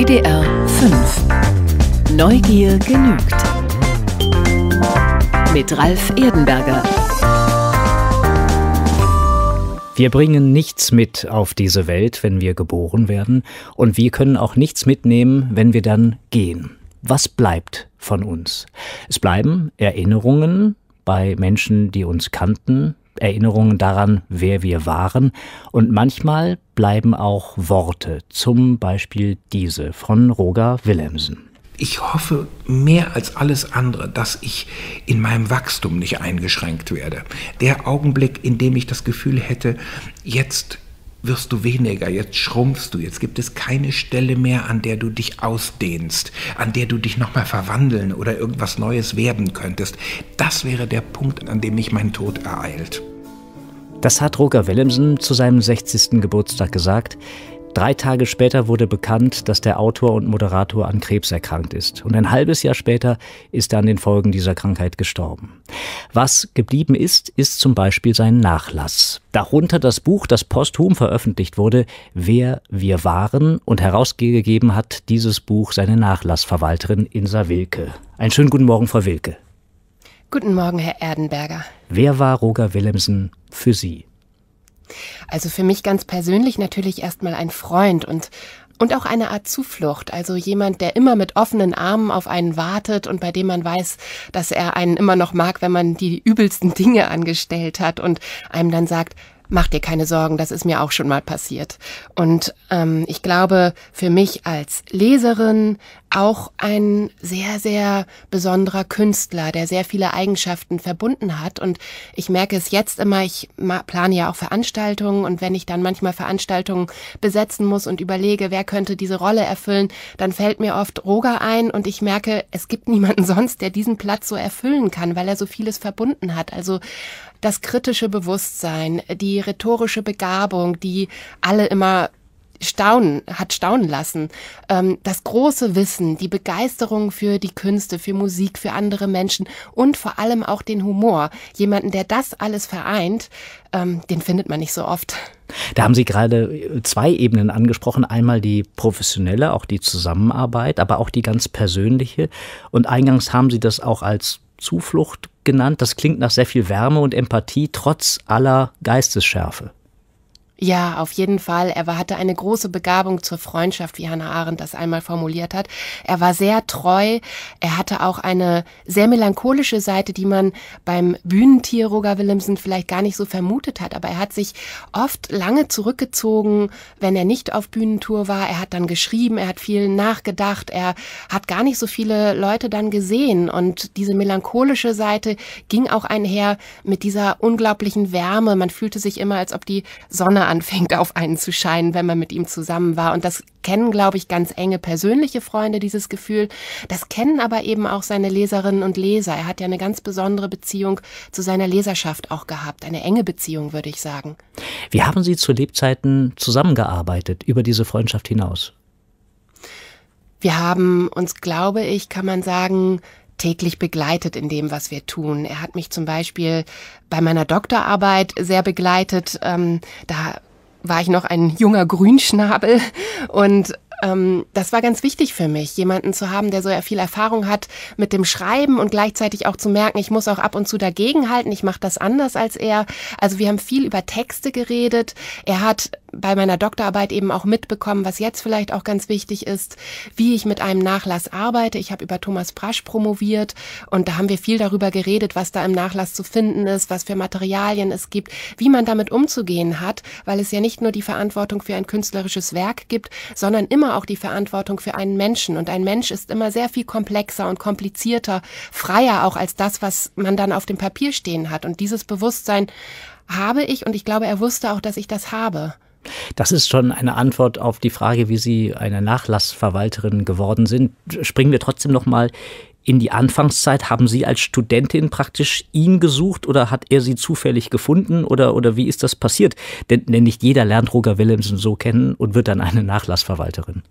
WDR 5 Neugier genügt. Mit Ralf Erdenberger. Wir bringen nichts mit auf diese Welt, wenn wir geboren werden, und wir können auch nichts mitnehmen, wenn wir dann gehen. Was bleibt von uns? Es bleiben Erinnerungen bei Menschen, die uns kannten, Erinnerungen daran, wer wir waren. Und manchmal bleiben auch Worte, zum Beispiel diese von Roger Willemsen. Ich hoffe mehr als alles andere, dass ich in meinem Wachstum nicht eingeschränkt werde. Der Augenblick, in dem ich das Gefühl hätte, jetzt wirst du weniger, jetzt schrumpfst du, jetzt gibt es keine Stelle mehr, an der du dich ausdehnst, an der du dich nochmal verwandeln oder irgendwas Neues werden könntest. Das wäre der Punkt, an dem mich mein Tod ereilt. Das hat Roger Willemsen zu seinem 60. Geburtstag gesagt, Drei Tage später wurde bekannt, dass der Autor und Moderator an Krebs erkrankt ist. Und ein halbes Jahr später ist er an den Folgen dieser Krankheit gestorben. Was geblieben ist, ist zum Beispiel sein Nachlass. Darunter das Buch, das posthum veröffentlicht wurde, Wer wir waren. Und herausgegeben hat dieses Buch seine Nachlassverwalterin Insa Wilke. Einen schönen guten Morgen, Frau Wilke. Guten Morgen, Herr Erdenberger. Wer war Roger Willemsen für Sie? Also für mich ganz persönlich natürlich erstmal ein Freund und und auch eine Art Zuflucht, also jemand, der immer mit offenen Armen auf einen wartet und bei dem man weiß, dass er einen immer noch mag, wenn man die übelsten Dinge angestellt hat und einem dann sagt, mach dir keine Sorgen, das ist mir auch schon mal passiert. Und ähm, ich glaube, für mich als Leserin auch ein sehr, sehr besonderer Künstler, der sehr viele Eigenschaften verbunden hat. Und ich merke es jetzt immer, ich plane ja auch Veranstaltungen und wenn ich dann manchmal Veranstaltungen besetzen muss und überlege, wer könnte diese Rolle erfüllen, dann fällt mir oft Roger ein und ich merke, es gibt niemanden sonst, der diesen Platz so erfüllen kann, weil er so vieles verbunden hat. Also das kritische Bewusstsein, die rhetorische Begabung, die alle immer staunen, hat staunen lassen. Ähm, das große Wissen, die Begeisterung für die Künste, für Musik, für andere Menschen und vor allem auch den Humor. Jemanden, der das alles vereint, ähm, den findet man nicht so oft. Da haben Sie gerade äh, zwei Ebenen angesprochen. Einmal die professionelle, auch die Zusammenarbeit, aber auch die ganz persönliche. Und eingangs haben Sie das auch als Zuflucht genannt. Das klingt nach sehr viel Wärme und Empathie, trotz aller Geistesschärfe. Ja, auf jeden Fall. Er war, hatte eine große Begabung zur Freundschaft, wie Hannah Arendt das einmal formuliert hat. Er war sehr treu. Er hatte auch eine sehr melancholische Seite, die man beim Bühnentier Roger Willemsen vielleicht gar nicht so vermutet hat. Aber er hat sich oft lange zurückgezogen, wenn er nicht auf Bühnentour war. Er hat dann geschrieben, er hat viel nachgedacht, er hat gar nicht so viele Leute dann gesehen. Und diese melancholische Seite ging auch einher mit dieser unglaublichen Wärme. Man fühlte sich immer, als ob die Sonne anfängt, auf einen zu scheinen, wenn man mit ihm zusammen war. Und das kennen, glaube ich, ganz enge persönliche Freunde dieses Gefühl. Das kennen aber eben auch seine Leserinnen und Leser. Er hat ja eine ganz besondere Beziehung zu seiner Leserschaft auch gehabt. Eine enge Beziehung, würde ich sagen. Wie haben Sie zu Lebzeiten zusammengearbeitet über diese Freundschaft hinaus? Wir haben uns, glaube ich, kann man sagen, täglich begleitet in dem, was wir tun. Er hat mich zum Beispiel bei meiner Doktorarbeit sehr begleitet. Ähm, da war ich noch ein junger Grünschnabel und ähm, das war ganz wichtig für mich, jemanden zu haben, der so viel Erfahrung hat mit dem Schreiben und gleichzeitig auch zu merken, ich muss auch ab und zu dagegenhalten, ich mache das anders als er. Also wir haben viel über Texte geredet. Er hat bei meiner Doktorarbeit eben auch mitbekommen, was jetzt vielleicht auch ganz wichtig ist, wie ich mit einem Nachlass arbeite. Ich habe über Thomas Brasch promoviert und da haben wir viel darüber geredet, was da im Nachlass zu finden ist, was für Materialien es gibt, wie man damit umzugehen hat, weil es ja nicht nur die Verantwortung für ein künstlerisches Werk gibt, sondern immer immer auch die Verantwortung für einen Menschen. Und ein Mensch ist immer sehr viel komplexer und komplizierter, freier auch als das, was man dann auf dem Papier stehen hat. Und dieses Bewusstsein habe ich und ich glaube, er wusste auch, dass ich das habe. Das ist schon eine Antwort auf die Frage, wie Sie eine Nachlassverwalterin geworden sind. Springen wir trotzdem noch mal in die Anfangszeit? Haben Sie als Studentin praktisch ihn gesucht oder hat er Sie zufällig gefunden oder, oder wie ist das passiert? Denn, denn nicht jeder lernt Roger Willemsen so kennen und wird dann eine Nachlassverwalterin.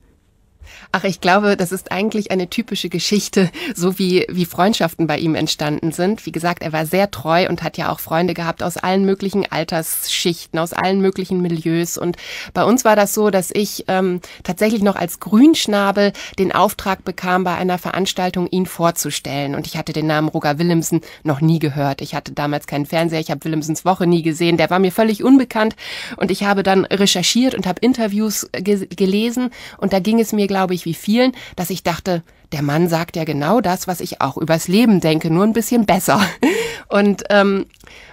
Ach, ich glaube, das ist eigentlich eine typische Geschichte, so wie, wie Freundschaften bei ihm entstanden sind. Wie gesagt, er war sehr treu und hat ja auch Freunde gehabt aus allen möglichen Altersschichten, aus allen möglichen Milieus. Und bei uns war das so, dass ich ähm, tatsächlich noch als Grünschnabel den Auftrag bekam, bei einer Veranstaltung ihn vorzustellen. Und ich hatte den Namen Roger Willemsen noch nie gehört. Ich hatte damals keinen Fernseher, ich habe Willemsens Woche nie gesehen. Der war mir völlig unbekannt. Und ich habe dann recherchiert und habe Interviews äh, ge gelesen. Und da ging es mir, glaube ich, ähnlich wie vielen, dass ich dachte, der Mann sagt ja genau das, was ich auch übers Leben denke, nur ein bisschen besser. Und, ähm,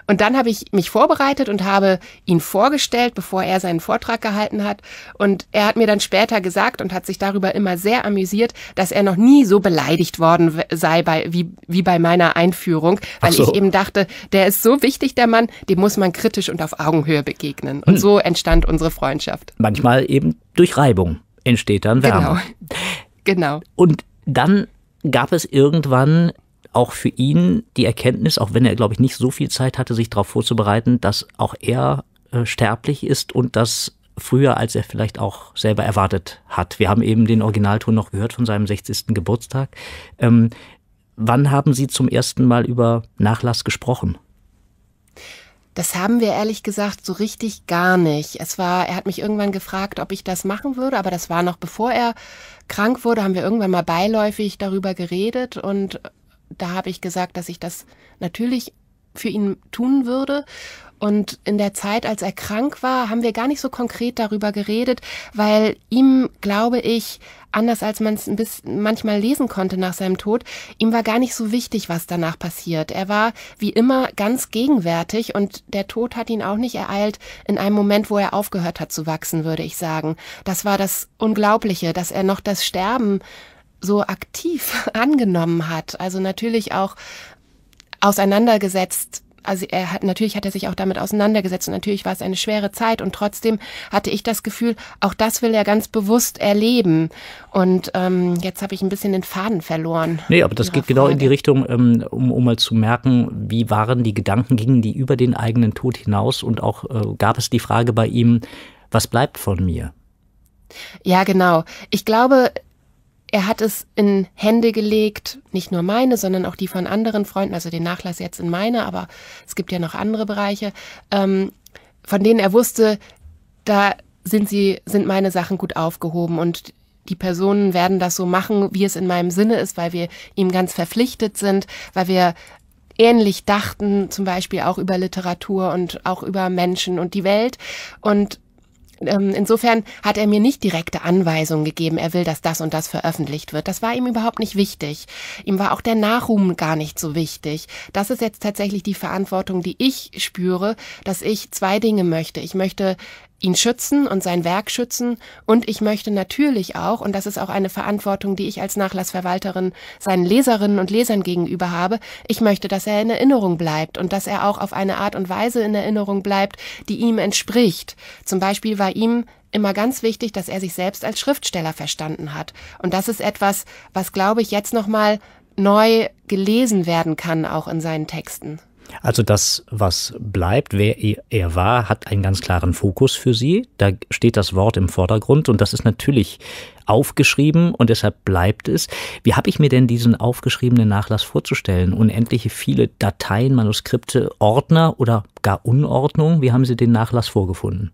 und dann habe ich mich vorbereitet und habe ihn vorgestellt, bevor er seinen Vortrag gehalten hat. Und er hat mir dann später gesagt und hat sich darüber immer sehr amüsiert, dass er noch nie so beleidigt worden sei bei, wie, wie bei meiner Einführung, weil so. ich eben dachte, der ist so wichtig, der Mann, dem muss man kritisch und auf Augenhöhe begegnen. Und hm. so entstand unsere Freundschaft. Manchmal eben durch Reibung entsteht dann Wärme. Genau. genau. Und dann gab es irgendwann auch für ihn die Erkenntnis, auch wenn er, glaube ich, nicht so viel Zeit hatte, sich darauf vorzubereiten, dass auch er äh, sterblich ist und das früher, als er vielleicht auch selber erwartet hat. Wir haben eben den Originalton noch gehört von seinem 60. Geburtstag. Ähm, wann haben Sie zum ersten Mal über Nachlass gesprochen? Das haben wir ehrlich gesagt so richtig gar nicht. Es war, er hat mich irgendwann gefragt, ob ich das machen würde, aber das war noch bevor er krank wurde, haben wir irgendwann mal beiläufig darüber geredet und da habe ich gesagt, dass ich das natürlich für ihn tun würde. Und in der Zeit, als er krank war, haben wir gar nicht so konkret darüber geredet, weil ihm, glaube ich, anders als man es manchmal lesen konnte nach seinem Tod, ihm war gar nicht so wichtig, was danach passiert. Er war wie immer ganz gegenwärtig und der Tod hat ihn auch nicht ereilt in einem Moment, wo er aufgehört hat zu wachsen, würde ich sagen. Das war das Unglaubliche, dass er noch das Sterben so aktiv angenommen hat. Also natürlich auch auseinandergesetzt also er hat, natürlich hat er sich auch damit auseinandergesetzt und natürlich war es eine schwere Zeit und trotzdem hatte ich das Gefühl, auch das will er ganz bewusst erleben. Und ähm, jetzt habe ich ein bisschen den Faden verloren. Nee, aber das geht Frage. genau in die Richtung, ähm, um, um mal zu merken, wie waren die Gedanken, gingen die über den eigenen Tod hinaus und auch äh, gab es die Frage bei ihm, was bleibt von mir? Ja, genau. Ich glaube, er hat es in Hände gelegt, nicht nur meine, sondern auch die von anderen Freunden, also den Nachlass jetzt in meine, aber es gibt ja noch andere Bereiche, ähm, von denen er wusste, da sind sie, sind meine Sachen gut aufgehoben und die Personen werden das so machen, wie es in meinem Sinne ist, weil wir ihm ganz verpflichtet sind, weil wir ähnlich dachten, zum Beispiel auch über Literatur und auch über Menschen und die Welt. Und ähm, insofern hat er mir nicht direkte Anweisungen gegeben, er will, dass das und das veröffentlicht wird. Das war ihm überhaupt nicht wichtig. Ihm war auch der Nachruhm gar nicht so wichtig. Das ist jetzt tatsächlich die Verantwortung, die ich spüre, dass ich zwei Dinge möchte. Ich möchte ihn schützen und sein Werk schützen. Und ich möchte natürlich auch, und das ist auch eine Verantwortung, die ich als Nachlassverwalterin seinen Leserinnen und Lesern gegenüber habe, ich möchte, dass er in Erinnerung bleibt und dass er auch auf eine Art und Weise in Erinnerung bleibt, die ihm entspricht. Zum Beispiel war ihm immer ganz wichtig, dass er sich selbst als Schriftsteller verstanden hat. Und das ist etwas, was, glaube ich, jetzt nochmal neu gelesen werden kann, auch in seinen Texten. Also das, was bleibt, wer er war, hat einen ganz klaren Fokus für Sie. Da steht das Wort im Vordergrund und das ist natürlich aufgeschrieben und deshalb bleibt es. Wie habe ich mir denn diesen aufgeschriebenen Nachlass vorzustellen? Unendliche viele Dateien, Manuskripte, Ordner oder gar Unordnung? Wie haben Sie den Nachlass vorgefunden?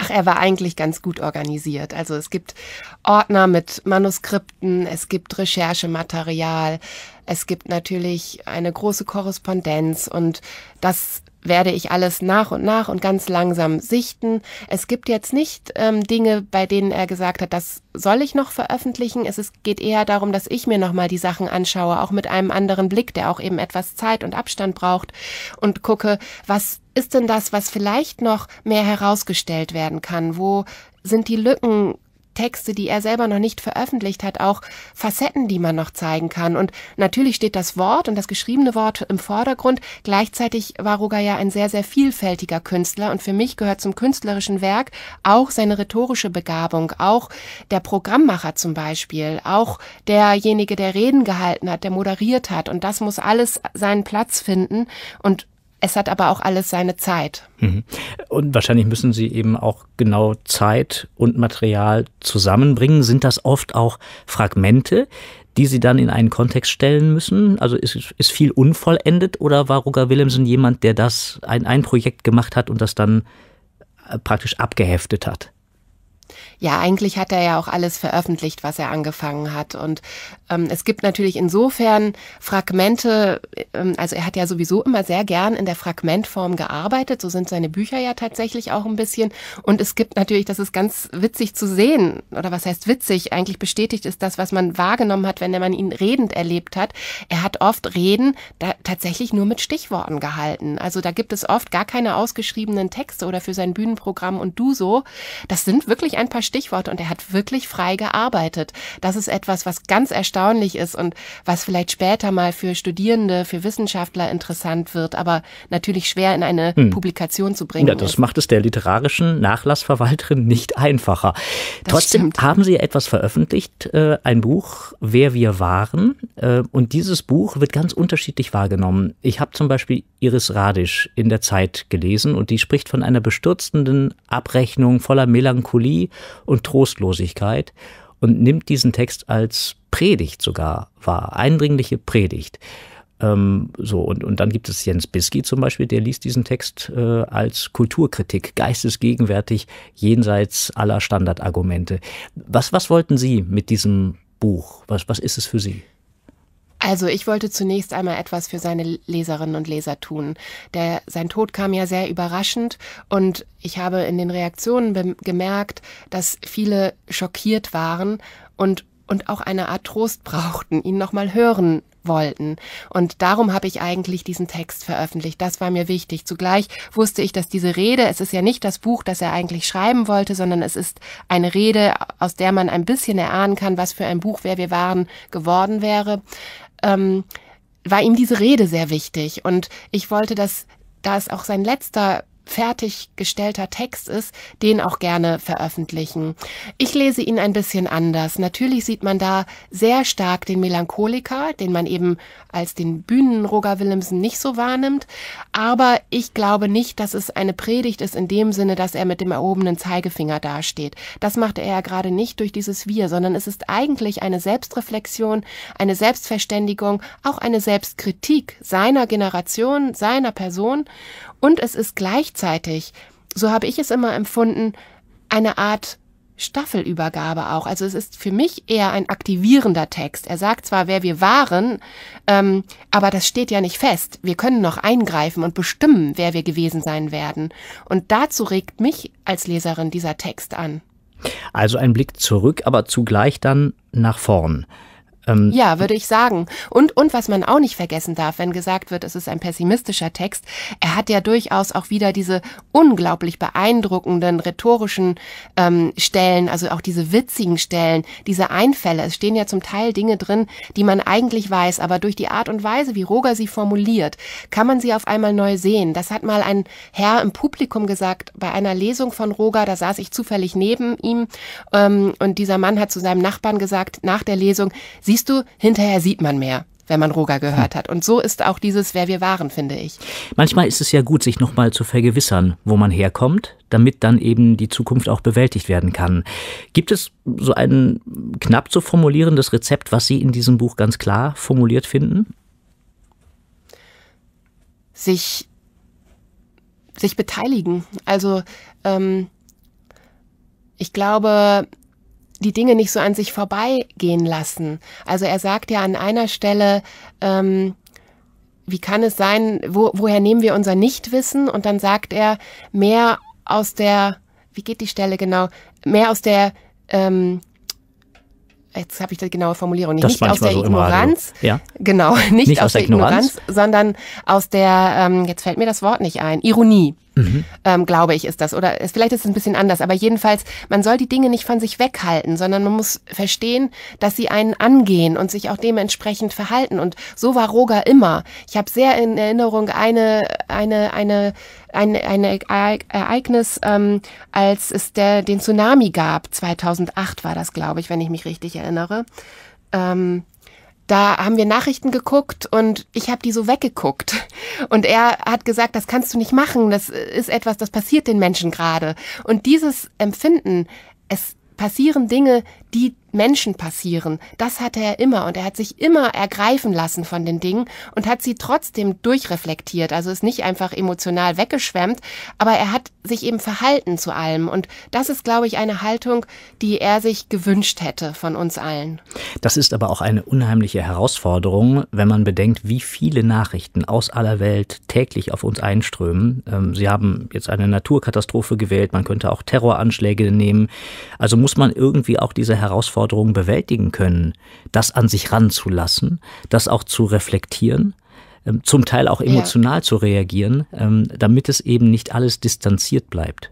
ach, er war eigentlich ganz gut organisiert. Also es gibt Ordner mit Manuskripten, es gibt Recherchematerial, es gibt natürlich eine große Korrespondenz und das werde ich alles nach und nach und ganz langsam sichten. Es gibt jetzt nicht ähm, Dinge, bei denen er gesagt hat, das soll ich noch veröffentlichen. Es ist, geht eher darum, dass ich mir nochmal die Sachen anschaue, auch mit einem anderen Blick, der auch eben etwas Zeit und Abstand braucht und gucke, was ist denn das, was vielleicht noch mehr herausgestellt werden kann? Wo sind die Lücken Texte, die er selber noch nicht veröffentlicht hat, auch Facetten, die man noch zeigen kann. Und natürlich steht das Wort und das geschriebene Wort im Vordergrund. Gleichzeitig war Roger ja ein sehr, sehr vielfältiger Künstler und für mich gehört zum künstlerischen Werk auch seine rhetorische Begabung, auch der Programmmacher zum Beispiel, auch derjenige, der Reden gehalten hat, der moderiert hat. Und das muss alles seinen Platz finden. Und es hat aber auch alles seine Zeit. Mhm. Und wahrscheinlich müssen Sie eben auch genau Zeit und Material zusammenbringen. Sind das oft auch Fragmente, die Sie dann in einen Kontext stellen müssen? Also ist, ist viel unvollendet oder war Roger Willemsen jemand, der das ein, ein Projekt gemacht hat und das dann äh, praktisch abgeheftet hat? ja, eigentlich hat er ja auch alles veröffentlicht, was er angefangen hat. Und ähm, es gibt natürlich insofern Fragmente, ähm, also er hat ja sowieso immer sehr gern in der Fragmentform gearbeitet, so sind seine Bücher ja tatsächlich auch ein bisschen. Und es gibt natürlich, das ist ganz witzig zu sehen, oder was heißt witzig, eigentlich bestätigt ist das, was man wahrgenommen hat, wenn man ihn redend erlebt hat. Er hat oft Reden da, tatsächlich nur mit Stichworten gehalten. Also da gibt es oft gar keine ausgeschriebenen Texte oder für sein Bühnenprogramm und du so. Das sind wirklich ein paar Stichwort und er hat wirklich frei gearbeitet. Das ist etwas, was ganz erstaunlich ist und was vielleicht später mal für Studierende, für Wissenschaftler interessant wird, aber natürlich schwer in eine hm. Publikation zu bringen. Ja, das ist. macht es der literarischen Nachlassverwalterin nicht einfacher. Das Trotzdem stimmt. haben Sie etwas veröffentlicht, äh, ein Buch, Wer wir waren. Äh, und dieses Buch wird ganz unterschiedlich wahrgenommen. Ich habe zum Beispiel Iris Radisch in der Zeit gelesen und die spricht von einer bestürzenden Abrechnung voller Melancholie und Trostlosigkeit und nimmt diesen Text als Predigt sogar wahr, eindringliche Predigt. Ähm, so, und, und dann gibt es Jens Bisky zum Beispiel, der liest diesen Text äh, als Kulturkritik, geistesgegenwärtig, jenseits aller Standardargumente. Was, was wollten Sie mit diesem Buch? Was, was ist es für Sie? Also ich wollte zunächst einmal etwas für seine Leserinnen und Leser tun. Der, sein Tod kam ja sehr überraschend und ich habe in den Reaktionen gemerkt, dass viele schockiert waren und, und auch eine Art Trost brauchten, ihn nochmal hören wollten. Und darum habe ich eigentlich diesen Text veröffentlicht. Das war mir wichtig. Zugleich wusste ich, dass diese Rede, es ist ja nicht das Buch, das er eigentlich schreiben wollte, sondern es ist eine Rede, aus der man ein bisschen erahnen kann, was für ein Buch Wer wir waren geworden wäre ähm, war ihm diese Rede sehr wichtig. Und ich wollte, dass da es auch sein letzter fertiggestellter Text ist, den auch gerne veröffentlichen. Ich lese ihn ein bisschen anders. Natürlich sieht man da sehr stark den Melancholiker, den man eben als den Bühnen Roger Willemsen nicht so wahrnimmt. Aber ich glaube nicht, dass es eine Predigt ist in dem Sinne, dass er mit dem erhobenen Zeigefinger dasteht. Das machte er ja gerade nicht durch dieses Wir, sondern es ist eigentlich eine Selbstreflexion, eine Selbstverständigung, auch eine Selbstkritik seiner Generation, seiner Person und es ist gleichzeitig, so habe ich es immer empfunden, eine Art Staffelübergabe auch. Also es ist für mich eher ein aktivierender Text. Er sagt zwar, wer wir waren, ähm, aber das steht ja nicht fest. Wir können noch eingreifen und bestimmen, wer wir gewesen sein werden. Und dazu regt mich als Leserin dieser Text an. Also ein Blick zurück, aber zugleich dann nach vorn. Ähm, ja, würde ich sagen. Und, und was man auch nicht vergessen darf, wenn gesagt wird, es ist ein pessimistischer Text, er hat ja durchaus auch wieder diese unglaublich beeindruckenden rhetorischen ähm, Stellen, also auch diese witzigen Stellen, diese Einfälle. Es stehen ja zum Teil Dinge drin, die man eigentlich weiß, aber durch die Art und Weise, wie Roger sie formuliert, kann man sie auf einmal neu sehen. Das hat mal ein Herr im Publikum gesagt bei einer Lesung von Roger, da saß ich zufällig neben ihm ähm, und dieser Mann hat zu seinem Nachbarn gesagt, nach der Lesung, siehst siehst du, hinterher sieht man mehr wenn man Roger gehört hm. hat. Und so ist auch dieses Wer wir waren, finde ich. Manchmal ist es ja gut, sich nochmal zu vergewissern, wo man herkommt, damit dann eben die Zukunft auch bewältigt werden kann. Gibt es so ein knapp zu formulierendes Rezept, was Sie in diesem Buch ganz klar formuliert finden? Sich, sich beteiligen. Also ähm, ich glaube, die Dinge nicht so an sich vorbeigehen lassen. Also er sagt ja an einer Stelle, ähm, wie kann es sein, wo, woher nehmen wir unser Nichtwissen? Und dann sagt er, mehr aus der, wie geht die Stelle genau, mehr aus der, ähm, jetzt habe ich die genaue Formulierung, nicht, nicht aus der so Ignoranz, ja. genau, nicht, nicht aus, aus, der Ignoranz, Ignoranz sondern aus der, ähm, jetzt fällt mir das Wort nicht ein, Ironie. Mhm. Ähm, glaube ich, ist das. Oder ist, vielleicht ist es ein bisschen anders, aber jedenfalls, man soll die Dinge nicht von sich weghalten, sondern man muss verstehen, dass sie einen angehen und sich auch dementsprechend verhalten. Und so war Roger immer. Ich habe sehr in Erinnerung eine, eine, eine, ein, ein Ereignis, ähm, als es der, den Tsunami gab. 2008 war das, glaube ich, wenn ich mich richtig erinnere. Ähm, da haben wir Nachrichten geguckt und ich habe die so weggeguckt. Und er hat gesagt, das kannst du nicht machen, das ist etwas, das passiert den Menschen gerade. Und dieses Empfinden, es passieren Dinge, die Menschen passieren. Das hatte er immer und er hat sich immer ergreifen lassen von den Dingen und hat sie trotzdem durchreflektiert. Also ist nicht einfach emotional weggeschwemmt, aber er hat sich eben verhalten zu allem und das ist, glaube ich, eine Haltung, die er sich gewünscht hätte von uns allen. Das ist aber auch eine unheimliche Herausforderung, wenn man bedenkt, wie viele Nachrichten aus aller Welt täglich auf uns einströmen. Ähm, sie haben jetzt eine Naturkatastrophe gewählt, man könnte auch Terroranschläge nehmen. Also muss man irgendwie auch diese Herausforderung Herausforderungen bewältigen können, das an sich ranzulassen, das auch zu reflektieren, ähm, zum Teil auch emotional ja. zu reagieren, ähm, damit es eben nicht alles distanziert bleibt.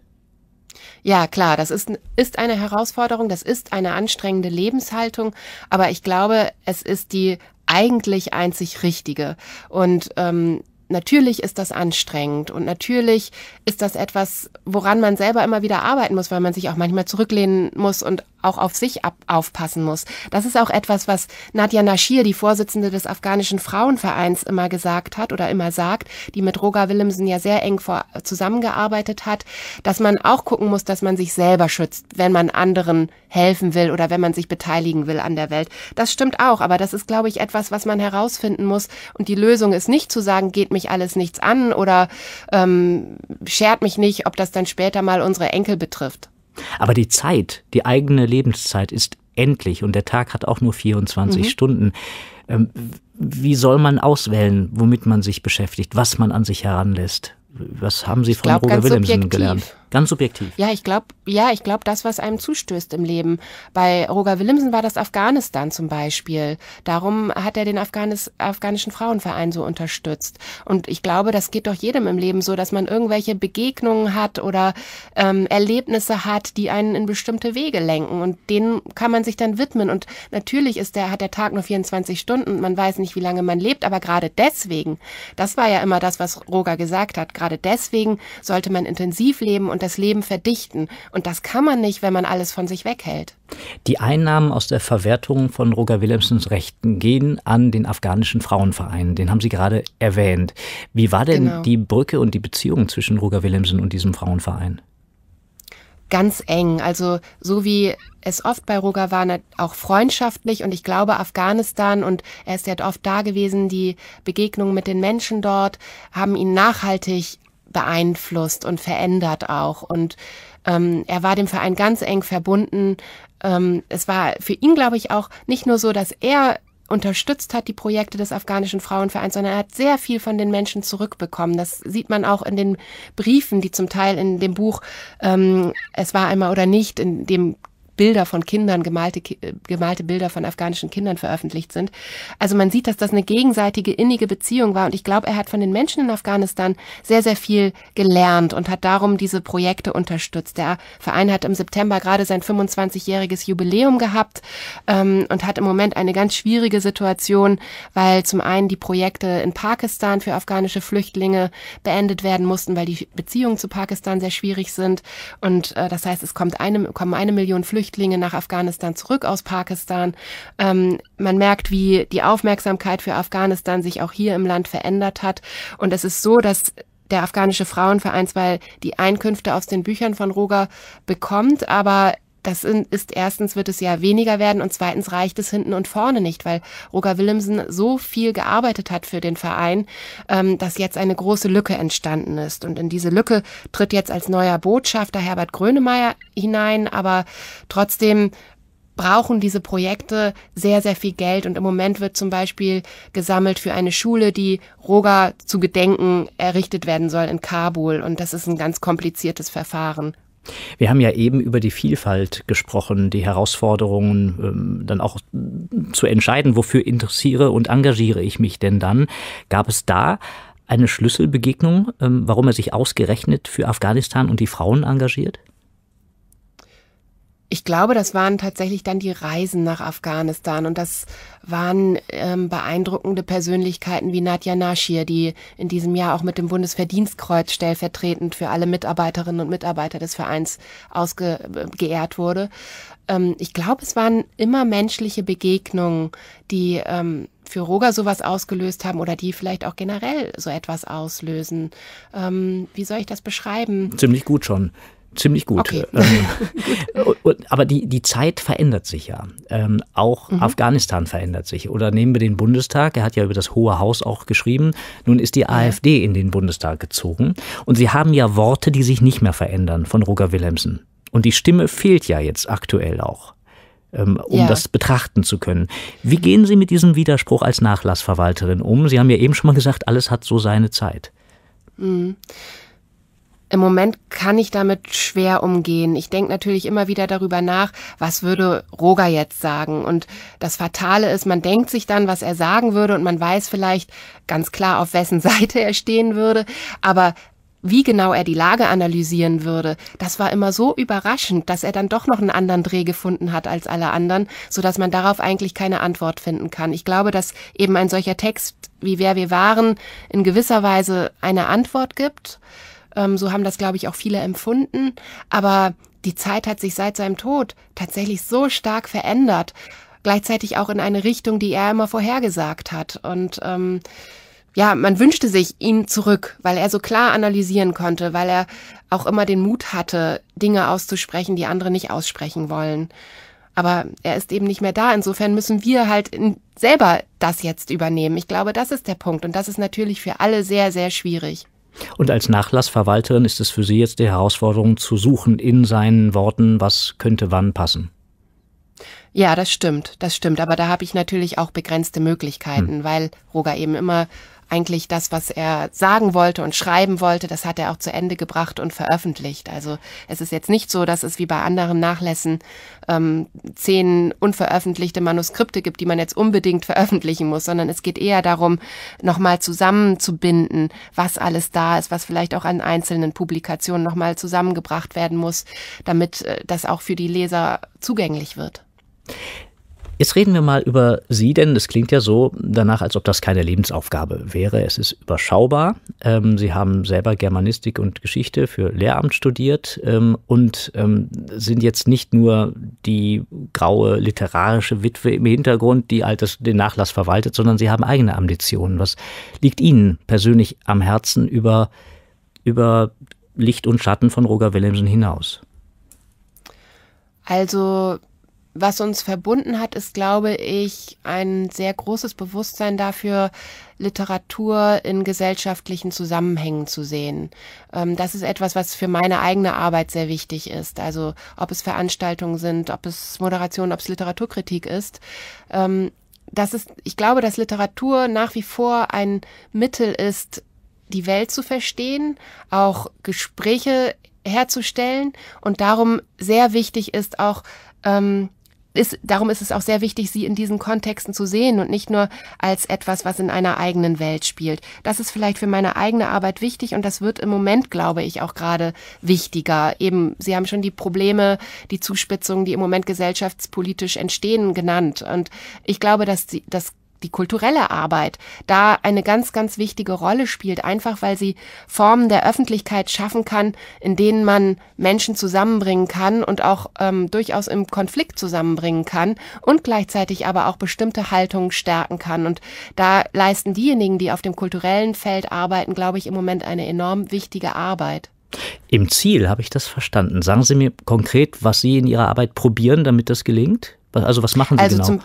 Ja, klar, das ist, ist eine Herausforderung, das ist eine anstrengende Lebenshaltung, aber ich glaube, es ist die eigentlich einzig richtige. Und ähm, natürlich ist das anstrengend und natürlich ist das etwas, woran man selber immer wieder arbeiten muss, weil man sich auch manchmal zurücklehnen muss und auch auf sich ab, aufpassen muss. Das ist auch etwas, was Nadja Naschir, die Vorsitzende des afghanischen Frauenvereins, immer gesagt hat oder immer sagt, die mit Roger Willemsen ja sehr eng vor, zusammengearbeitet hat, dass man auch gucken muss, dass man sich selber schützt, wenn man anderen helfen will oder wenn man sich beteiligen will an der Welt. Das stimmt auch, aber das ist, glaube ich, etwas, was man herausfinden muss. Und die Lösung ist nicht zu sagen, geht mich alles nichts an oder ähm, schert mich nicht, ob das dann später mal unsere Enkel betrifft. Aber die Zeit, die eigene Lebenszeit ist endlich und der Tag hat auch nur 24 mhm. Stunden. Ähm, wie soll man auswählen, womit man sich beschäftigt, was man an sich heranlässt? Was haben Sie von Robert Williamson gelernt? Ganz subjektiv. Ja, ich glaube, ja, ich glaube, das, was einem zustößt im Leben. Bei Roger Willemsen war das Afghanistan zum Beispiel. Darum hat er den Afghanis, afghanischen Frauenverein so unterstützt. Und ich glaube, das geht doch jedem im Leben so, dass man irgendwelche Begegnungen hat oder ähm, Erlebnisse hat, die einen in bestimmte Wege lenken. Und denen kann man sich dann widmen. Und natürlich ist der, hat der Tag nur 24 Stunden. Man weiß nicht, wie lange man lebt, aber gerade deswegen, das war ja immer das, was Roger gesagt hat, gerade deswegen sollte man intensiv leben und und das Leben verdichten. Und das kann man nicht, wenn man alles von sich weghält. Die Einnahmen aus der Verwertung von Roger Willemsens Rechten gehen an den afghanischen Frauenverein. Den haben Sie gerade erwähnt. Wie war denn genau. die Brücke und die Beziehung zwischen Roger Willemsen und diesem Frauenverein? ganz eng. Also so wie es oft bei Roger war, auch freundschaftlich. Und ich glaube, Afghanistan und er ist ja oft da gewesen, die Begegnungen mit den Menschen dort haben ihn nachhaltig beeinflusst und verändert auch. Und ähm, er war dem Verein ganz eng verbunden. Ähm, es war für ihn, glaube ich, auch nicht nur so, dass er unterstützt hat die Projekte des afghanischen Frauenvereins, sondern er hat sehr viel von den Menschen zurückbekommen. Das sieht man auch in den Briefen, die zum Teil in dem Buch ähm, Es war einmal oder nicht, in dem Bilder von Kindern, gemalte, äh, gemalte Bilder von afghanischen Kindern veröffentlicht sind. Also man sieht, dass das eine gegenseitige innige Beziehung war. Und ich glaube, er hat von den Menschen in Afghanistan sehr, sehr viel gelernt und hat darum diese Projekte unterstützt. Der Verein hat im September gerade sein 25-jähriges Jubiläum gehabt ähm, und hat im Moment eine ganz schwierige Situation, weil zum einen die Projekte in Pakistan für afghanische Flüchtlinge beendet werden mussten, weil die Beziehungen zu Pakistan sehr schwierig sind. Und äh, das heißt, es kommt eine, kommen eine Million Flüchtlinge Flüchtlinge nach Afghanistan zurück aus Pakistan. Ähm, man merkt, wie die Aufmerksamkeit für Afghanistan sich auch hier im Land verändert hat. Und es ist so, dass der afghanische Frauenverein, zwar die Einkünfte aus den Büchern von Roger bekommt, aber das ist erstens wird es ja weniger werden und zweitens reicht es hinten und vorne nicht, weil Roger Willemsen so viel gearbeitet hat für den Verein, ähm, dass jetzt eine große Lücke entstanden ist. Und in diese Lücke tritt jetzt als neuer Botschafter Herbert Grönemeyer hinein, aber trotzdem brauchen diese Projekte sehr, sehr viel Geld. Und im Moment wird zum Beispiel gesammelt für eine Schule, die Roger zu Gedenken errichtet werden soll in Kabul. Und das ist ein ganz kompliziertes Verfahren. Wir haben ja eben über die Vielfalt gesprochen, die Herausforderungen, ähm, dann auch zu entscheiden, wofür interessiere und engagiere ich mich denn dann. Gab es da eine Schlüsselbegegnung, ähm, warum er sich ausgerechnet für Afghanistan und die Frauen engagiert? ich glaube, das waren tatsächlich dann die Reisen nach Afghanistan und das waren ähm, beeindruckende Persönlichkeiten wie Nadja Naschir, die in diesem Jahr auch mit dem Bundesverdienstkreuz stellvertretend für alle Mitarbeiterinnen und Mitarbeiter des Vereins ausgeehrt wurde. Ähm, ich glaube, es waren immer menschliche Begegnungen, die ähm, für Roger sowas ausgelöst haben oder die vielleicht auch generell so etwas auslösen. Ähm, wie soll ich das beschreiben? Ziemlich gut schon ziemlich gut. Okay. Ähm, gut. aber die, die Zeit verändert sich ja. Ähm, auch mhm. Afghanistan verändert sich. Oder nehmen wir den Bundestag, er hat ja über das Hohe Haus auch geschrieben. Nun ist die ja. AfD in den Bundestag gezogen. Und sie haben ja Worte, die sich nicht mehr verändern von Roger Willemsen. Und die Stimme fehlt ja jetzt aktuell auch. Ähm, um ja. das betrachten zu können. Wie gehen Sie mit diesem Widerspruch als Nachlassverwalterin um? Sie haben ja eben schon mal gesagt, alles hat so seine Zeit. Mhm. Im Moment kann ich damit schwer umgehen. Ich denke natürlich immer wieder darüber nach, was würde Roger jetzt sagen? Und das Fatale ist, man denkt sich dann, was er sagen würde und man weiß vielleicht ganz klar, auf wessen Seite er stehen würde. Aber wie genau er die Lage analysieren würde, das war immer so überraschend, dass er dann doch noch einen anderen Dreh gefunden hat als alle anderen, so dass man darauf eigentlich keine Antwort finden kann. Ich glaube, dass eben ein solcher Text wie Wer wir waren in gewisser Weise eine Antwort gibt. Ähm, so haben das, glaube ich, auch viele empfunden. Aber die Zeit hat sich seit seinem Tod tatsächlich so stark verändert. Gleichzeitig auch in eine Richtung, die er immer vorhergesagt hat. Und ähm, ja, man wünschte sich ihn zurück, weil er so klar analysieren konnte, weil er auch immer den Mut hatte, Dinge auszusprechen, die andere nicht aussprechen wollen. Aber er ist eben nicht mehr da. Insofern müssen wir halt selber das jetzt übernehmen. Ich glaube, das ist der Punkt. Und das ist natürlich für alle sehr, sehr schwierig. Und als Nachlassverwalterin ist es für Sie jetzt die Herausforderung zu suchen in seinen Worten, was könnte wann passen. Ja, das stimmt, das stimmt. Aber da habe ich natürlich auch begrenzte Möglichkeiten, hm. weil Roger eben immer eigentlich das, was er sagen wollte und schreiben wollte, das hat er auch zu Ende gebracht und veröffentlicht. Also es ist jetzt nicht so, dass es wie bei anderen Nachlässen ähm, zehn unveröffentlichte Manuskripte gibt, die man jetzt unbedingt veröffentlichen muss, sondern es geht eher darum, nochmal zusammenzubinden, was alles da ist, was vielleicht auch an einzelnen Publikationen nochmal zusammengebracht werden muss, damit äh, das auch für die Leser zugänglich wird. Jetzt reden wir mal über Sie, denn das klingt ja so danach, als ob das keine Lebensaufgabe wäre. Es ist überschaubar. Ähm, Sie haben selber Germanistik und Geschichte für Lehramt studiert ähm, und ähm, sind jetzt nicht nur die graue literarische Witwe im Hintergrund, die all den Nachlass verwaltet, sondern Sie haben eigene Ambitionen. Was liegt Ihnen persönlich am Herzen über, über Licht und Schatten von Roger Willemsen hinaus? Also was uns verbunden hat, ist, glaube ich, ein sehr großes Bewusstsein dafür, Literatur in gesellschaftlichen Zusammenhängen zu sehen. Ähm, das ist etwas, was für meine eigene Arbeit sehr wichtig ist. Also ob es Veranstaltungen sind, ob es Moderation, ob es Literaturkritik ist. Ähm, das ist, ich glaube, dass Literatur nach wie vor ein Mittel ist, die Welt zu verstehen, auch Gespräche herzustellen und darum sehr wichtig ist auch, ähm, ist, darum ist es auch sehr wichtig, sie in diesen Kontexten zu sehen und nicht nur als etwas, was in einer eigenen Welt spielt. Das ist vielleicht für meine eigene Arbeit wichtig und das wird im Moment, glaube ich, auch gerade wichtiger. Eben, Sie haben schon die Probleme, die Zuspitzungen, die im Moment gesellschaftspolitisch entstehen, genannt. Und ich glaube, dass, sie, dass die kulturelle Arbeit da eine ganz, ganz wichtige Rolle spielt, einfach weil sie Formen der Öffentlichkeit schaffen kann, in denen man Menschen zusammenbringen kann und auch ähm, durchaus im Konflikt zusammenbringen kann und gleichzeitig aber auch bestimmte Haltungen stärken kann. Und da leisten diejenigen, die auf dem kulturellen Feld arbeiten, glaube ich, im Moment eine enorm wichtige Arbeit. Im Ziel habe ich das verstanden. Sagen Sie mir konkret, was Sie in Ihrer Arbeit probieren, damit das gelingt? Also was machen Sie also genau?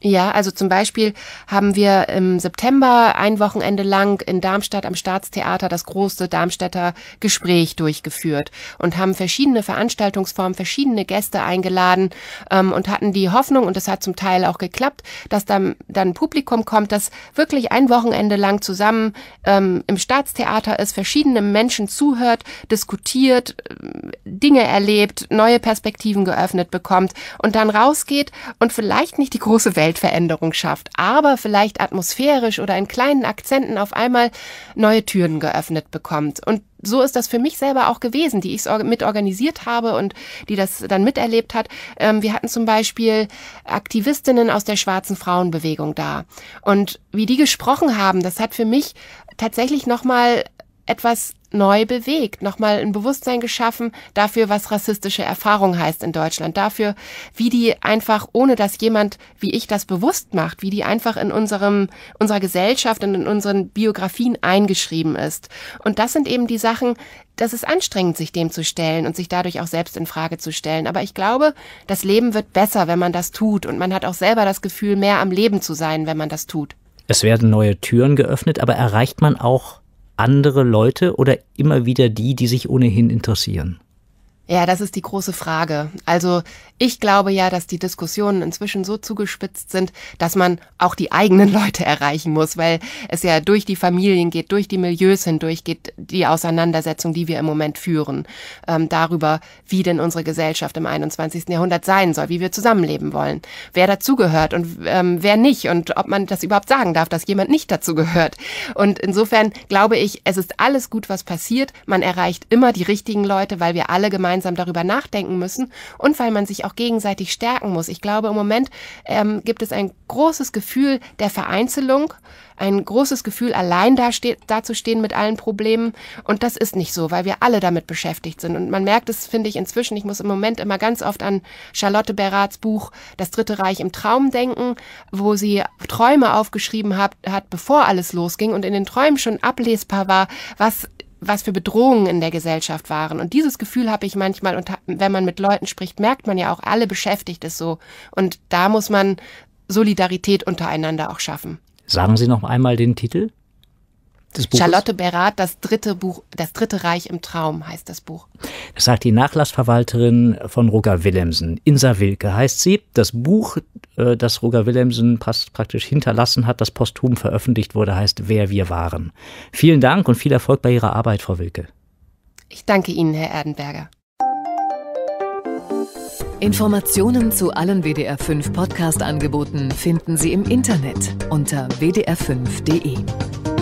Ja, also zum Beispiel haben wir im September ein Wochenende lang in Darmstadt am Staatstheater das große Darmstädter Gespräch durchgeführt und haben verschiedene Veranstaltungsformen, verschiedene Gäste eingeladen ähm, und hatten die Hoffnung, und das hat zum Teil auch geklappt, dass dann, dann Publikum kommt, das wirklich ein Wochenende lang zusammen ähm, im Staatstheater ist, verschiedene Menschen zuhört, diskutiert, äh, Dinge erlebt, neue Perspektiven geöffnet bekommt und dann rausgeht und vielleicht nicht die große Welt Weltveränderung schafft, aber vielleicht atmosphärisch oder in kleinen Akzenten auf einmal neue Türen geöffnet bekommt. Und so ist das für mich selber auch gewesen, die ich mit organisiert habe und die das dann miterlebt hat. Ähm, wir hatten zum Beispiel Aktivistinnen aus der schwarzen Frauenbewegung da. Und wie die gesprochen haben, das hat für mich tatsächlich nochmal etwas neu bewegt, nochmal ein Bewusstsein geschaffen dafür, was rassistische Erfahrung heißt in Deutschland, dafür, wie die einfach, ohne dass jemand wie ich das bewusst macht, wie die einfach in unserem, unserer Gesellschaft und in unseren Biografien eingeschrieben ist. Und das sind eben die Sachen, das ist anstrengend, sich dem zu stellen und sich dadurch auch selbst in Frage zu stellen. Aber ich glaube, das Leben wird besser, wenn man das tut. Und man hat auch selber das Gefühl, mehr am Leben zu sein, wenn man das tut. Es werden neue Türen geöffnet, aber erreicht man auch andere Leute oder immer wieder die, die sich ohnehin interessieren? Ja, das ist die große Frage. Also ich glaube ja, dass die Diskussionen inzwischen so zugespitzt sind, dass man auch die eigenen Leute erreichen muss, weil es ja durch die Familien geht, durch die Milieus hindurch geht die Auseinandersetzung, die wir im Moment führen, ähm, darüber, wie denn unsere Gesellschaft im 21. Jahrhundert sein soll, wie wir zusammenleben wollen, wer dazugehört und ähm, wer nicht und ob man das überhaupt sagen darf, dass jemand nicht dazugehört. Und insofern glaube ich, es ist alles gut, was passiert. Man erreicht immer die richtigen Leute, weil wir alle gemeinsam gemeinsam darüber nachdenken müssen und weil man sich auch gegenseitig stärken muss. Ich glaube, im Moment ähm, gibt es ein großes Gefühl der Vereinzelung, ein großes Gefühl, allein dazustehen mit allen Problemen. Und das ist nicht so, weil wir alle damit beschäftigt sind. Und man merkt es, finde ich, inzwischen. Ich muss im Moment immer ganz oft an Charlotte Berats Buch Das Dritte Reich im Traum denken, wo sie Träume aufgeschrieben hat, hat bevor alles losging und in den Träumen schon ablesbar war, was was für Bedrohungen in der Gesellschaft waren. Und dieses Gefühl habe ich manchmal, und wenn man mit Leuten spricht, merkt man ja auch, alle beschäftigt es so. Und da muss man Solidarität untereinander auch schaffen. Sagen Sie noch einmal den Titel? Charlotte Berat, das dritte Buch, das dritte Reich im Traum heißt das Buch. Das sagt die Nachlassverwalterin von Roger Willemsen. Insa Wilke heißt sie. Das Buch, äh, das Roger Willemsen praktisch hinterlassen hat, das posthum veröffentlicht wurde, heißt Wer wir waren. Vielen Dank und viel Erfolg bei Ihrer Arbeit, Frau Wilke. Ich danke Ihnen, Herr Erdenberger. Informationen zu allen WDR 5 Podcast-Angeboten finden Sie im Internet unter wdr5.de.